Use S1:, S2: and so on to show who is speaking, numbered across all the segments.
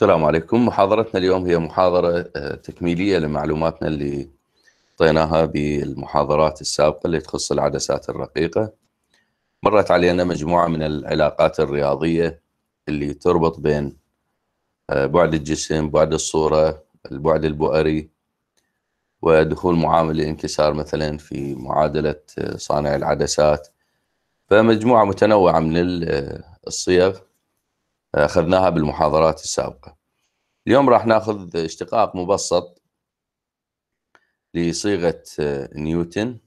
S1: السلام عليكم محاضرتنا اليوم هي محاضرة آه، تكميلية لمعلوماتنا اللي طيناها بالمحاضرات السابقة اللي تخص العدسات الرقيقة مرت علينا مجموعة من العلاقات الرياضية اللي تربط بين آه، بعد الجسم بعد الصورة البعد البؤري ودخول معامل الانكسار مثلا في معادلة آه، صانع العدسات فمجموعة متنوعة من الصيغ أخذناها بالمحاضرات السابقة اليوم راح ناخذ اشتقاق مبسط لصيغة نيوتن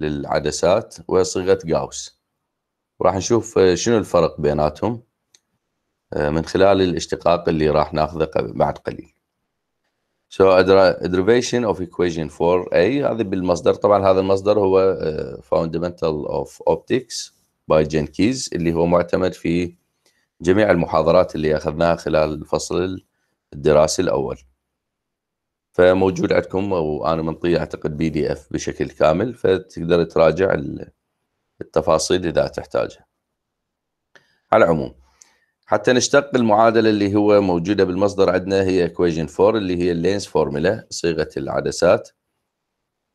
S1: للعدسات وصيغة جاوس وراح نشوف شنو الفرق بيناتهم آه، من خلال الاشتقاق اللي راح ناخذه بعد قليل So derivation of equation 4a هذا بالمصدر طبعا هذا المصدر هو آه، Fundamental of Optics by Jenkins اللي هو معتمد في جميع المحاضرات اللي اخذناها خلال الفصل الدراسي الاول فموجود عندكم وانا منطيه اعتقد بي دي اف بشكل كامل فتقدر تراجع التفاصيل اذا تحتاجها على العموم حتى نشتق المعادله اللي هو موجوده بالمصدر عندنا هي equation 4 اللي هي اللينز فورمولا صيغه العدسات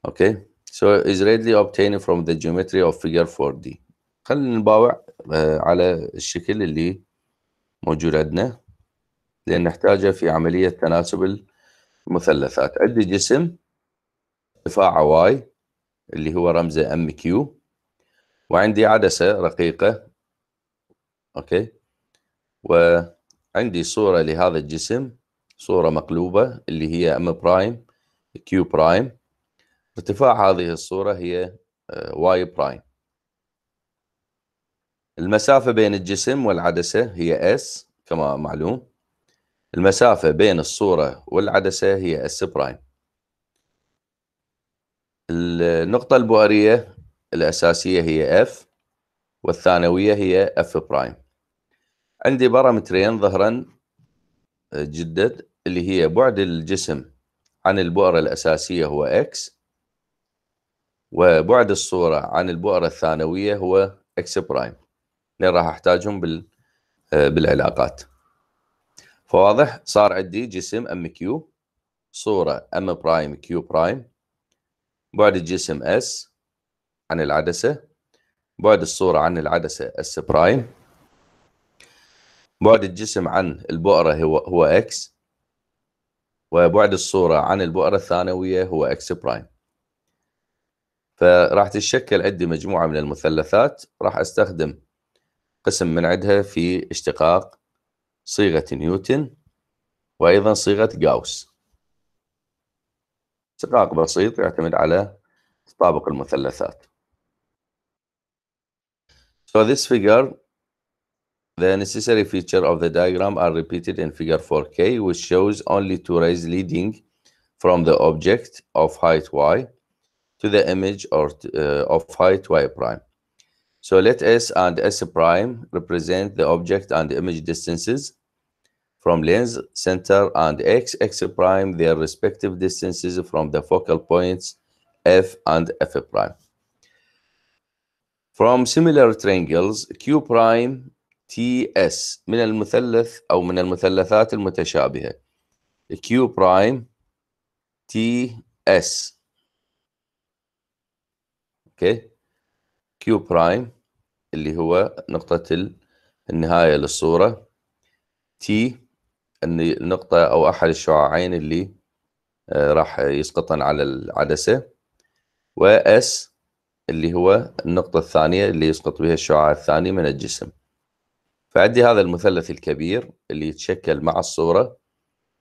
S1: اوكي سو از ريدلي obtained فروم ذا جيومتري اوف فيجر 4 دي خلينا نباوع آه، على الشكل اللي موجود عندنا لأن نحتاجه في عملية تناسب المثلثات عندي جسم ارتفاعه واي اللي هو رمزه ام كيو وعندي عدسة رقيقة أوكي وعندي صورة لهذا الجسم صورة مقلوبة اللي هي ام برايم كيو برايم ارتفاع هذه الصورة هي واي آه، برايم المسافة بين الجسم والعدسة هي S كما معلوم المسافة بين الصورة والعدسة هي S برايم النقطة البؤرية الأساسية هي F والثانوية هي F برايم عندي بارامترين ظهرا آه، جدد اللي هي بعد الجسم عن البؤرة الأساسية هو X وبعد الصورة عن البؤرة الثانوية هو X برايم لين راح احتاجهم بال آه، بالعلاقات فواضح صار عندي جسم ام كيو صوره ام برايم كيو برايم بعد الجسم اس عن العدسه بعد الصوره عن العدسه اس برايم بعد الجسم عن البؤره هو هو اكس وبعد الصوره عن البؤره الثانويه هو اكس برايم فراح تتشكل عندي مجموعه من المثلثات راح استخدم قسم من عندها في اشتقاق صيغة نيوتن وأيضا صيغة جاوس اشتقاق بسيط يعتمد على تطابق المثلثات So this figure The necessary feature of the diagram are repeated in figure 4k, which shows only two rays leading from the object of height y to the image or uh, of height y prime. So let S and S prime represent the object and image distances from lens center and X, X prime their respective distances from the focal points F and F prime. From similar triangles Q prime TS من المثلث أو من المثلثات المتشابهة Q prime TS okay كيو برايم اللي هو نقطة النهاية للصورة تي النقطة أو أحد الشعاعين اللي آه، راح يسقطن على العدسة وإس اللي هو النقطة الثانية اللي يسقط بها الشعاع الثاني من الجسم فعندي هذا المثلث الكبير اللي يتشكل مع الصورة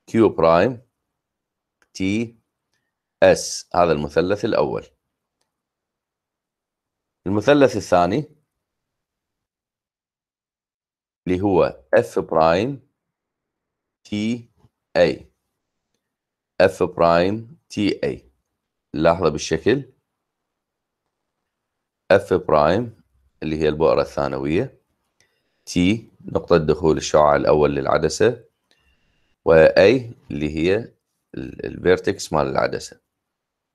S1: كيو برايم تي اس هذا المثلث الأول المثلث الثاني اللي هو F برايم تي A F برايم تي A لاحظة بالشكل F برايم اللي هي البؤرة الثانوية T نقطة دخول الشعاع الأول للعدسة و A اللي هي الفيرتكس مال العدسة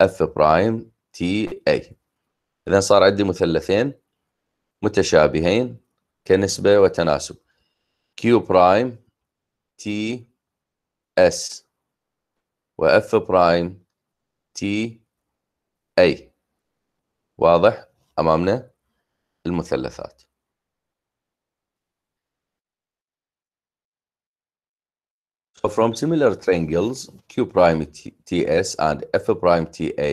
S1: F برايم تي A إذا صار عندي مثلثين متشابهين كنسبة وتناسب Q برايم T S و F برايم T A واضح أمامنا المثلثات So from similar triangles Q prime TS and F prime TA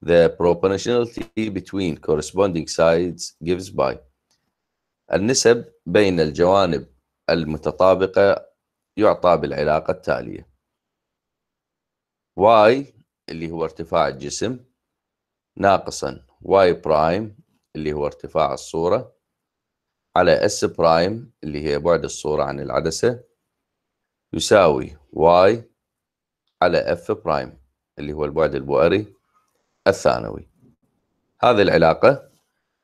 S1: The proportionality between corresponding sides gives by النسب بين الجوانب المتطابقة يعطى بالعلاقة التالية y اللي هو ارتفاع الجسم ناقصا y برايم اللي هو ارتفاع الصورة على s برايم اللي هي بعد الصورة عن العدسة يساوي y على f برايم اللي هو البعد البؤري الثانوي هذه العلاقة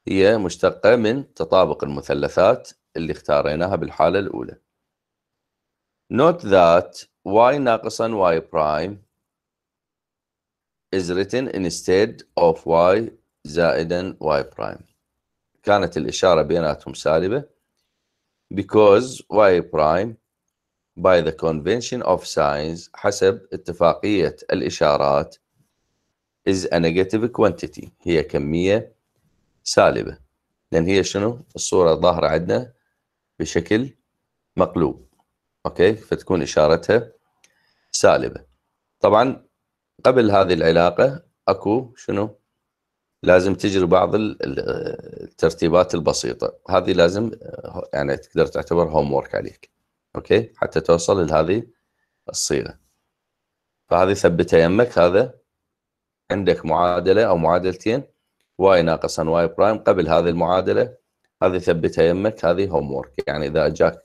S1: هي مشتقة من تطابق المثلثات اللي اختاريناها بالحالة الأولى Note that y ناقصا y prime is written instead of y زائدا y prime كانت الإشارة بيناتهم سالبة because y prime by the convention of signs حسب اتفاقية الإشارات is a negative quantity هي كمية سالبة لأن هي شنو الصورة ظاهرة عندنا بشكل مقلوب أوكي فتكون إشارتها سالبة طبعا قبل هذه العلاقة أكو شنو لازم تجري بعض الترتيبات البسيطة هذه لازم يعني تقدر تعتبر هوم وورك عليك أوكي حتى توصل لهذه الصيغة فهذه ثبتها يمك هذا عندك معادله او معادلتين واي ناقص واي برايم قبل هذه المعادله هذه ثبتها يمك هذه هوم وورك يعني اذا جاك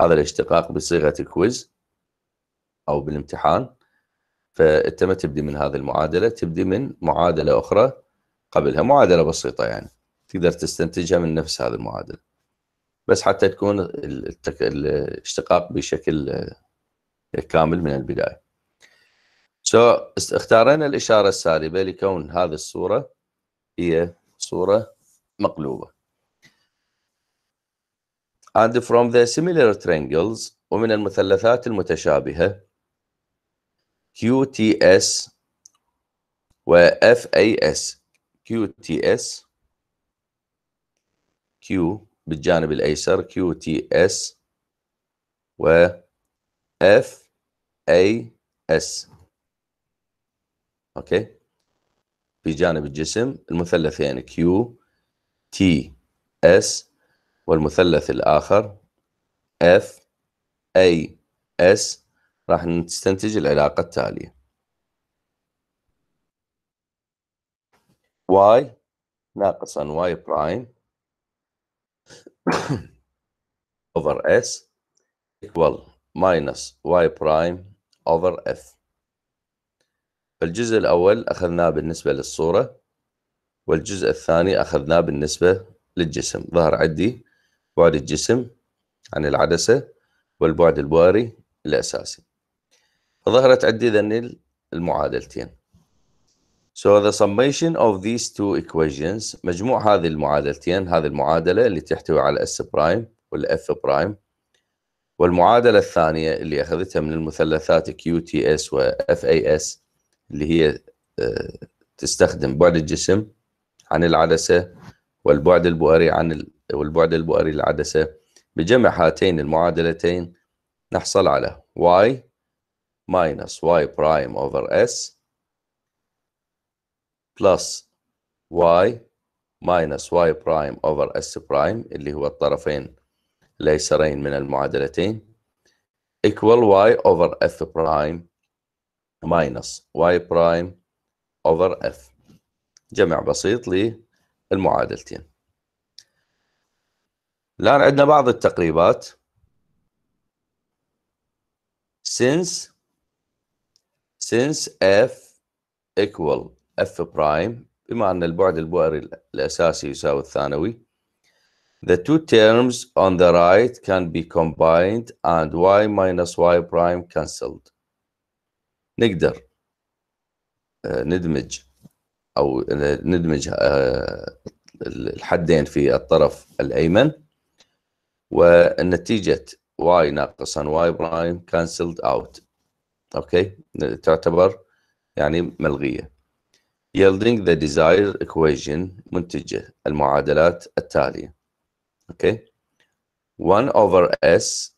S1: هذا الاشتقاق بصيغه الكويز او بالامتحان فانت ما تبدي من هذه المعادله تبدي من معادله اخرى قبلها معادله بسيطه يعني تقدر تستنتجها من نفس هذه المعادله بس حتى تكون الاشتقاق بشكل كامل من البدايه سو so, اختارينا الإشارة السالبة لكون هذه الصورة هي صورة مقلوبة and from the similar triangles ومن المثلثات المتشابهة QTS و FAS QTS Q بالجانب الأيسر QTS و FAS اوكي في جانب الجسم المثلثين كيو تي اس والمثلث الاخر اف اي اس راح نستنتج العلاقه التاليه واي ناقص عن واي برايم over s equal minus y prime over f فالجزء الأول أخذناه بالنسبة للصورة والجزء الثاني أخذناه بالنسبة للجسم ظهر عدي بعد الجسم عن العدسة والبعد البؤري الأساسي فظهرت عدي ذن المعادلتين So the summation of these two equations مجموع هذه المعادلتين هذه المعادلة اللي تحتوي على S برايم والF برايم والمعادلة الثانية اللي أخذتها من المثلثات QTS و FAS اللي هي آه، تستخدم بعد الجسم عن العدسة والبعد البؤري عن ال... والبعد البؤري للعدسة بجمع هاتين المعادلتين نحصل على y minus y prime over s plus y minus y prime over s prime اللي هو الطرفين الايسرين من المعادلتين equal y over f prime minus y prime over f جمع بسيط للمعادلتين الآن عندنا بعض التقريبات since since f equal f prime بما أن البعد البؤري الأساسي يساوي الثانوي the two terms on the right can be combined and y minus y prime cancelled نقدر آه، ندمج او ندمج آه، الحدين في الطرف الايمن والنتيجه واي ناقصا y واي برايم كانسلد اوت اوكي تعتبر يعني ملغيه yielding the desired equation منتجه المعادلات التاليه اوكي 1 over s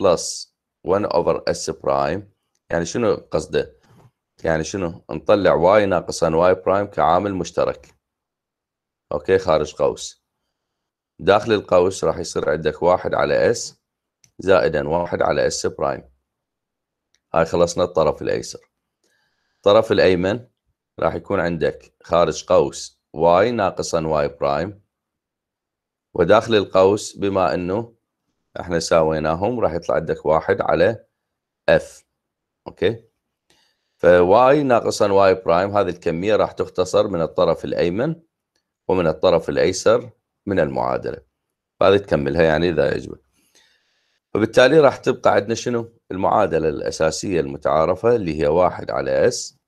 S1: plus 1 over s prime يعني شنو قصده يعني شنو نطلع واي ناقص ان واي برايم كعامل مشترك اوكي خارج قوس داخل القوس راح يصير عندك واحد على اس زائدا واحد على اس برايم هاي خلصنا الطرف الايسر الطرف الايمن راح يكون عندك خارج قوس واي ناقصا واي برايم وداخل القوس بما انه احنا ساويناهم راح يطلع عندك واحد على اف اوكي فواي ناقصا واي برايم هذه الكميه راح تختصر من الطرف الايمن ومن الطرف الايسر من المعادله فهذه تكملها يعني اذا يجب فبالتالي راح تبقى عندنا شنو المعادله الاساسيه المتعارفه اللي هي واحد على اس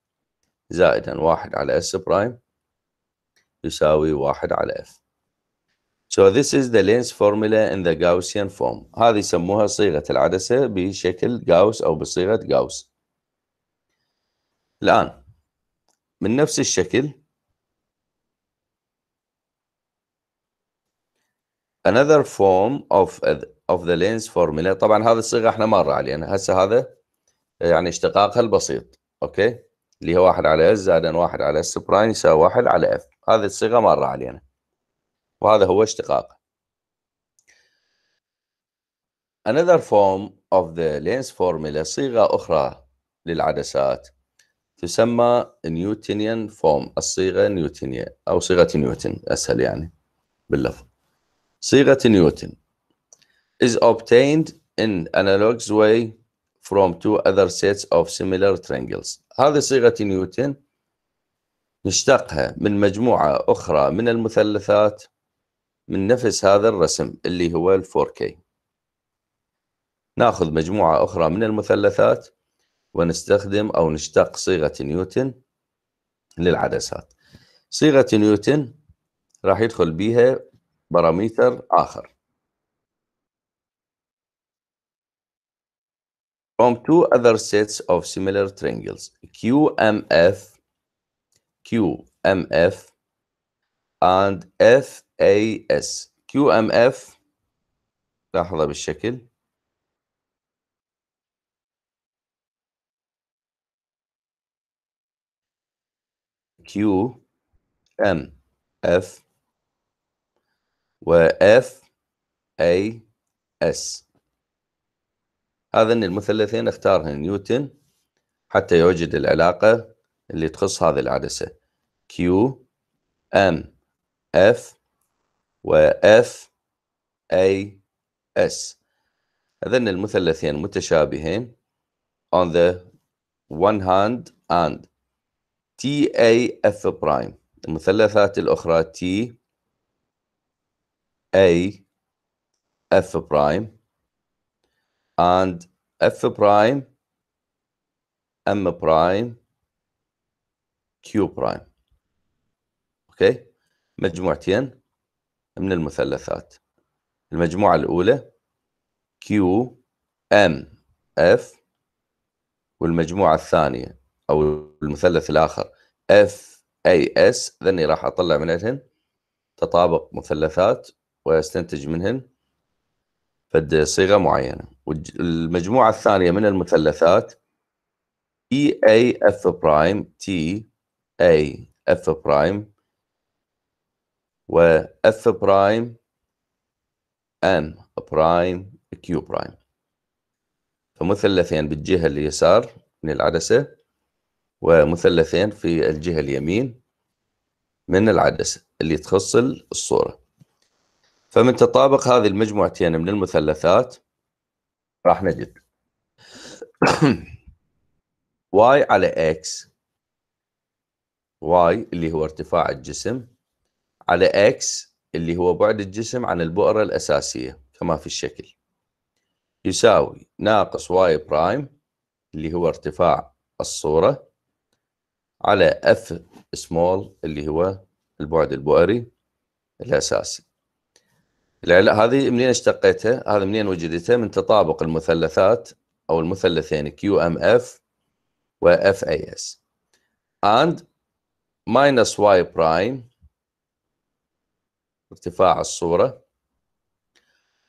S1: زائدا واحد على اس برايم يساوي واحد على اف So this is the Lenz formula in the Gaussian form. هذه يسموها صيغة العدسة بشكل جاوس أو بصيغة جاوس. الآن من نفس الشكل another form of of the lens formula طبعا هذه الصيغه احنا مر علينا هسه هذا آه، يعني اشتقاقها البسيط اوكي اللي هو واحد على S زائد واحد على S برايم يساوي واحد على F هذه الصيغه مرة علينا وهذا هو اشتقاق another form of the lens formula صيغه اخرى للعدسات تسمى نيوتنيان فورم الصيغة نيوتنية أو صيغة نيوتن أسهل يعني باللفظ صيغة نيوتن is obtained in analogous way from two other sets of similar triangles هذه صيغة نيوتن نشتقها من مجموعة أخرى من المثلثات من نفس هذا الرسم اللي هو ال 4K ناخذ مجموعة أخرى من المثلثات ونستخدم أو نشتق صيغة نيوتن للعدسات صيغة نيوتن راح يدخل بيها باراميتر آخر from two other sets of similar triangles QMF QMF and FAS QMF لاحظه بالشكل كيو ام اف و اف اي اس هذا المثلثين اختارها نيوتن حتى يوجد العلاقة اللي تخص هذه العدسة Q M F و F A S هذين المثلثين متشابهين on the one hand and تي اي اف برايم المثلثات الاخرى تي اي اف برايم اند اف برايم ام برايم كيو برايم اوكي مجموعتين من المثلثات المجموعة الأولى كيو ام اف والمجموعة الثانية او المثلث الاخر اف اي اس ذني راح اطلع منهن تطابق مثلثات واستنتج منهن فد صيغه معينه والمجموعه الثانيه من المثلثات اي اي اف برايم تي اي اف برايم و اف برايم ام برايم كيو برايم فمثلثين بالجهه اليسار من العدسه ومثلثين في الجهة اليمين من العدسة اللي تخص الصورة فمن تطابق هذه المجموعتين من المثلثات راح نجد y على x y اللي هو ارتفاع الجسم على x اللي هو بعد الجسم عن البؤرة الأساسية كما في الشكل يساوي ناقص y برايم اللي هو ارتفاع الصورة على اف سمول اللي هو البعد البؤري الاساسي العلاقة هذه منين اشتقيتها؟ هذا منين وجدتها؟ من تطابق المثلثات او المثلثين كيو ام اف اف اي اس اند ماينس y برايم ارتفاع الصورة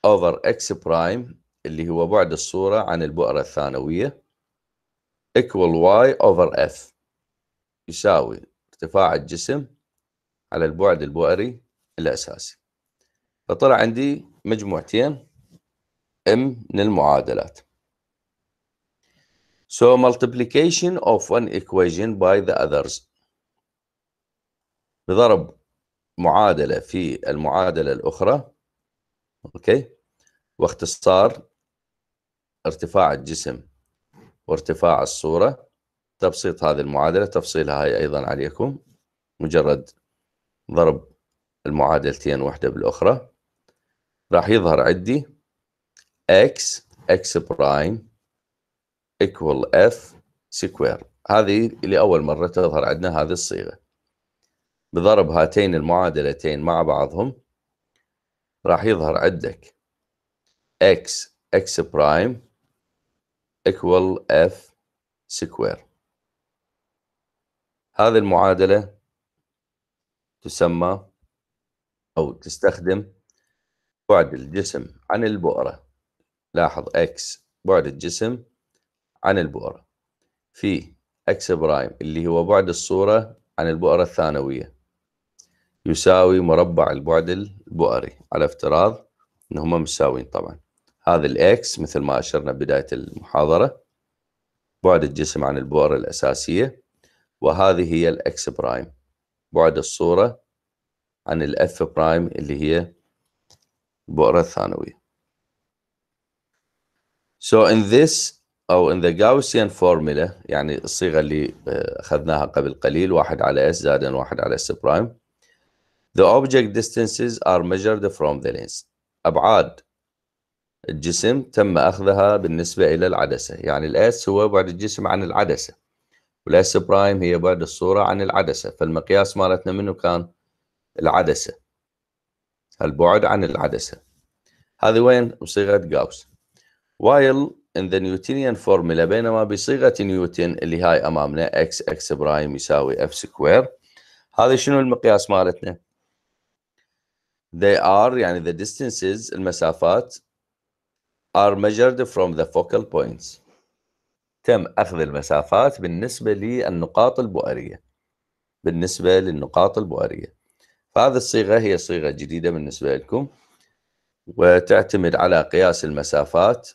S1: over x برايم اللي هو بعد الصورة عن البؤرة الثانوية equal y over f يساوي ارتفاع الجسم على البعد البؤري الأساسي فطلع عندي مجموعتين M من المعادلات So multiplication of one equation by the others بضرب معادلة في المعادلة الأخرى أوكي واختصار ارتفاع الجسم وارتفاع الصورة تبسيط هذه المعادلة تفصيلها هاي أيضا عليكم مجرد ضرب المعادلتين واحدة بالأخرى راح يظهر عندي x x برايم equal f سكوير هذه لأول مرة تظهر عندنا هذه الصيغة بضرب هاتين المعادلتين مع بعضهم راح يظهر عندك x x برايم equal f سكوير هذه المعادله تسمى او تستخدم بعد الجسم عن البؤره لاحظ اكس بعد الجسم عن البؤره في اكس برايم اللي هو بعد الصوره عن البؤره الثانويه يساوي مربع البعد البؤري على افتراض انهما مساويين طبعا هذا الاكس مثل ما اشرنا بدايه المحاضره بعد الجسم عن البؤره الاساسيه وهذه هي الاكس برايم بعد الصورة عن الاف برايم اللي هي البؤرة الثانوية So in this أو in the Gaussian formula يعني الصيغة اللي آه، أخذناها قبل قليل واحد على S زائد واحد على S برايم The object distances are measured from the lens أبعاد الجسم تم أخذها بالنسبة إلى العدسة يعني الأس هو بعد الجسم عن العدسة والاس برايم هي بعد الصورة عن العدسة فالمقياس مالتنا منه كان العدسة البعد عن العدسة هذه وين بصيغة جاوس while in the Newtonian formula بينما بصيغة نيوتن اللي هاي أمامنا x x برايم يساوي f سكوير هذا شنو المقياس مالتنا they are يعني the distances المسافات are measured from the focal points تم أخذ المسافات بالنسبة للنقاط البؤرية بالنسبة للنقاط البؤرية فهذه الصيغة هي صيغة جديدة بالنسبة لكم وتعتمد على قياس المسافات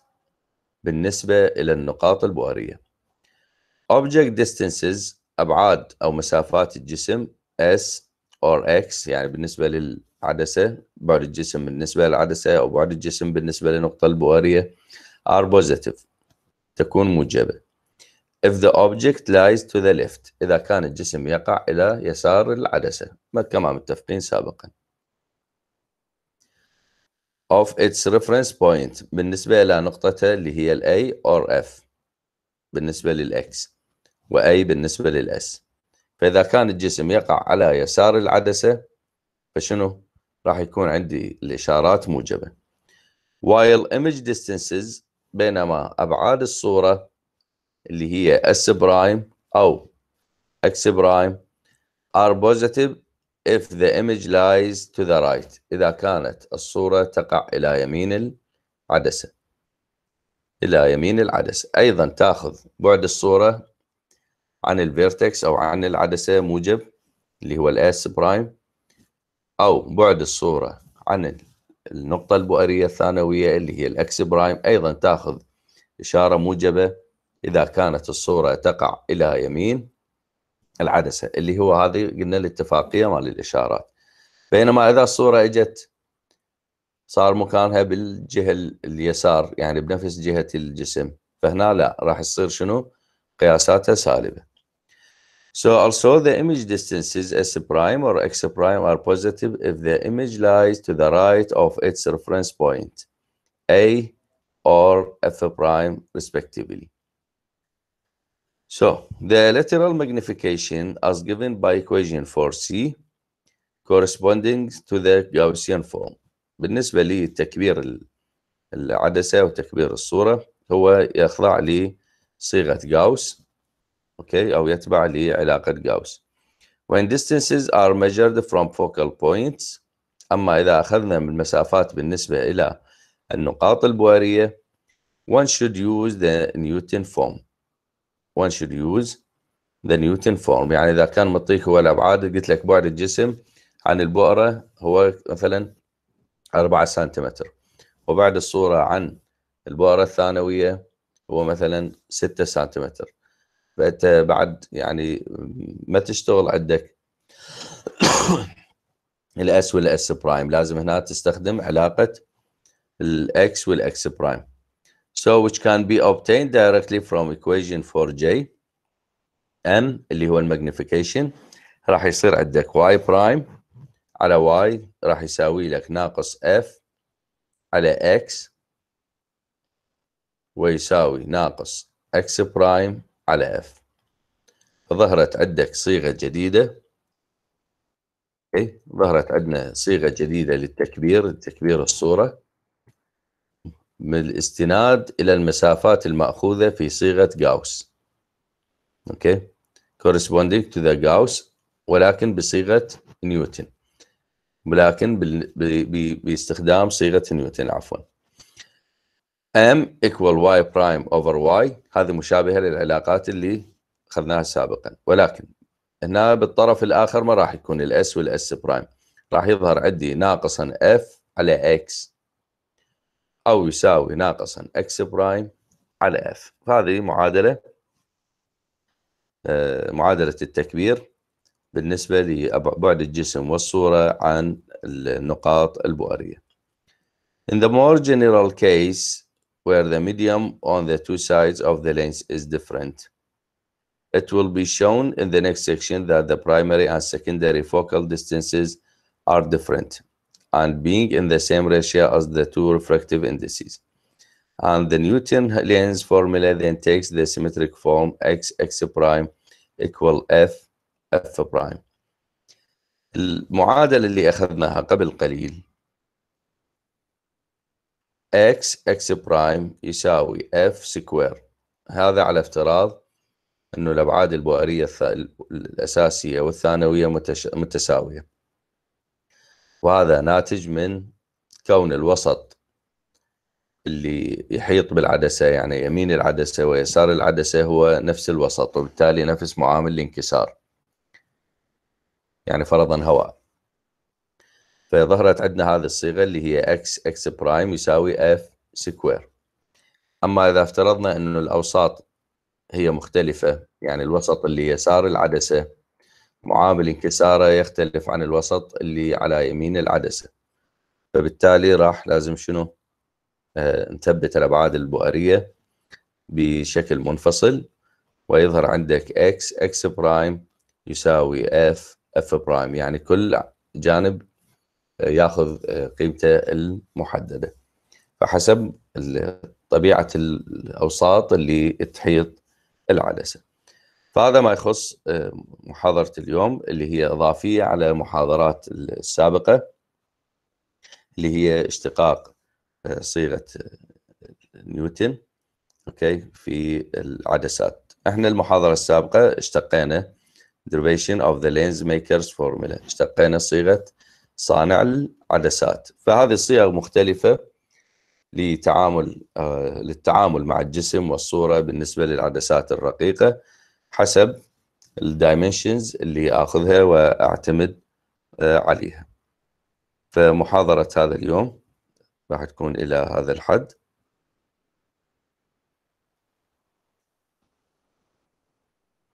S1: بالنسبة إلى النقاط البؤرية Object distances أبعاد أو مسافات الجسم S or X يعني بالنسبة للعدسة بعد الجسم بالنسبة للعدسة أو بعد الجسم بالنسبة للنقطة البؤرية are positive تكون موجبة if the object lies to the left إذا كان الجسم يقع إلى يسار العدسة كما متفقين سابقا of its reference point بالنسبة إلى نقطته اللي هي A or F بالنسبة X و A بالنسبة S فإذا كان الجسم يقع على يسار العدسة فشنو راح يكون عندي الإشارات موجبة while image distances بينما أبعاد الصورة اللي هي S برايم أو X برايم are positive if the image lies to the right إذا كانت الصورة تقع إلى يمين العدسة إلى يمين العدسة أيضا تأخذ بعد الصورة عن الفيرتكس أو عن العدسة موجب اللي هو الاس برايم أو بعد الصورة عن النقطة البؤرية الثانوية اللي هي الأكس برايم أيضا تأخذ إشارة موجبة إذا كانت الصورة تقع إلى يمين العدسة اللي هو هذه قلنا الاتفاقية مال الإشارات بينما إذا الصورة إجت صار مكانها بالجهة اليسار يعني بنفس جهة الجسم فهنا لا راح يصير شنو قياساتها سالبة So also the image distances S prime or X prime are positive if the image lies to the right of its reference point, A or F prime respectively. So the lateral magnification as given by equation for C corresponding to the Gaussian form. بالنسبة لتكبير العدسة وتكبير الصورة هو يخضع لصيغة Gauss. okay, أو يتبع لعلاقة جاوس when distances are measured from focal points أما إذا أخذنا من المسافات بالنسبة إلى النقاط البوارية one should use the Newton form one should use the Newton form يعني إذا كان مطيك هو الأبعاد قلت لك بعد الجسم عن البؤرة هو مثلا 4 سنتيمتر وبعد الصورة عن البؤرة الثانوية هو مثلا 6 سنتيمتر فانت بعد يعني ما تشتغل عندك الاس والاس برايم لازم هنا تستخدم علاقه الاكس والاكس برايم so which can be obtained directly from equation 4j m اللي هو المagnification راح يصير عندك y برايم على y راح يساوي لك ناقص f على x ويساوي ناقص x برايم على اف فظهرت عندك صيغه جديده اوكي ظهرت عندنا صيغه جديده للتكبير تكبير الصوره من الاستناد الى المسافات الماخوذه في صيغه جاوس اوكي corresponding to the Gauss ولكن بصيغه نيوتن ولكن باستخدام صيغه نيوتن عفوا m equal y prime over y هذه مشابهة للعلاقات اللي أخذناها سابقا ولكن هنا بالطرف الآخر ما راح يكون الاس والاس برايم راح يظهر عندي ناقصا f على x أو يساوي ناقصا x برايم على f هذه معادلة آه، معادلة التكبير بالنسبة لبعد الجسم والصورة عن النقاط البؤرية. In the more general case, where the medium on the two sides of the lens is different. It will be shown in the next section that the primary and secondary focal distances are different and being in the same ratio as the two refractive indices. And the Newton lens formula then takes the symmetric form x x prime equal f f prime. المعادلة اللي أخذناها قبل قليل x x برايم يساوي اف سكوير هذا على افتراض انه الابعاد البؤريه الث... الاساسيه والثانويه متش... متساويه وهذا ناتج من كون الوسط اللي يحيط بالعدسه يعني يمين العدسه ويسار العدسه هو نفس الوسط وبالتالي نفس معامل الانكسار يعني فرضا هواء فظهرت عندنا هذه الصيغه اللي هي x x برايم يساوي f سكوير اما اذا افترضنا انه الاوساط هي مختلفه يعني الوسط اللي يسار العدسه معامل انكساره يختلف عن الوسط اللي على يمين العدسه فبالتالي راح لازم شنو آه نثبت الابعاد البؤريه بشكل منفصل ويظهر عندك x x برايم يساوي f f برايم يعني كل جانب ياخذ آه، قيمته المحدده فحسب طبيعه الاوساط اللي تحيط العدسه فهذا ما يخص آه، محاضره اليوم اللي هي اضافيه على محاضرات السابقه اللي هي اشتقاق آه، صيغه نيوتن اوكي في العدسات احنا المحاضره السابقه اشتقينا derivation of the lens makers formula اشتقينا صيغه صانع العدسات فهذه الصيغ مختلفة لتعامل آه، للتعامل مع الجسم والصورة بالنسبة للعدسات الرقيقة حسب الدايمنشنز اللي اخذها واعتمد آه، عليها فمحاضرة هذا اليوم راح تكون إلى هذا الحد